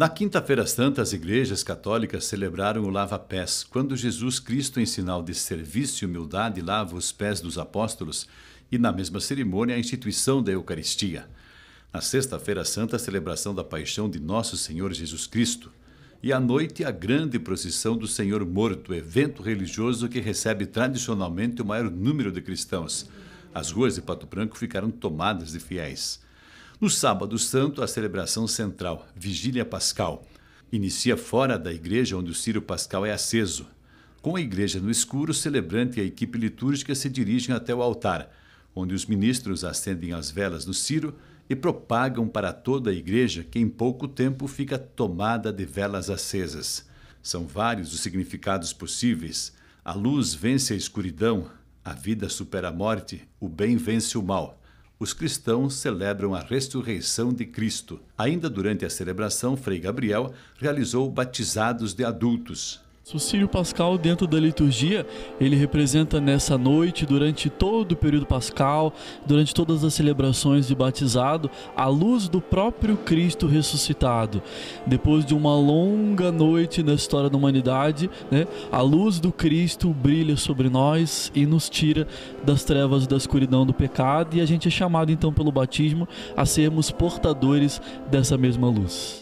Na Quinta-feira Santa, as igrejas católicas celebraram o lava-pés, quando Jesus Cristo, em sinal de serviço e humildade, lava os pés dos apóstolos e, na mesma cerimônia, a instituição da Eucaristia. Na Sexta-feira Santa, a celebração da paixão de Nosso Senhor Jesus Cristo. E à noite, a grande procissão do Senhor Morto, evento religioso que recebe tradicionalmente o maior número de cristãos. As ruas de Pato Branco ficaram tomadas de fiéis. No sábado santo, a celebração central, Vigília Pascal, inicia fora da igreja onde o Círio Pascal é aceso. Com a igreja no escuro, o celebrante e a equipe litúrgica se dirigem até o altar, onde os ministros acendem as velas do Círio e propagam para toda a igreja que em pouco tempo fica tomada de velas acesas. São vários os significados possíveis. A luz vence a escuridão, a vida supera a morte, o bem vence o mal os cristãos celebram a ressurreição de Cristo. Ainda durante a celebração, Frei Gabriel realizou batizados de adultos. O Sucílio Pascal, dentro da liturgia, ele representa nessa noite, durante todo o período pascal, durante todas as celebrações de batizado, a luz do próprio Cristo ressuscitado. Depois de uma longa noite na história da humanidade, né, a luz do Cristo brilha sobre nós e nos tira das trevas da escuridão do pecado, e a gente é chamado então pelo batismo a sermos portadores dessa mesma luz.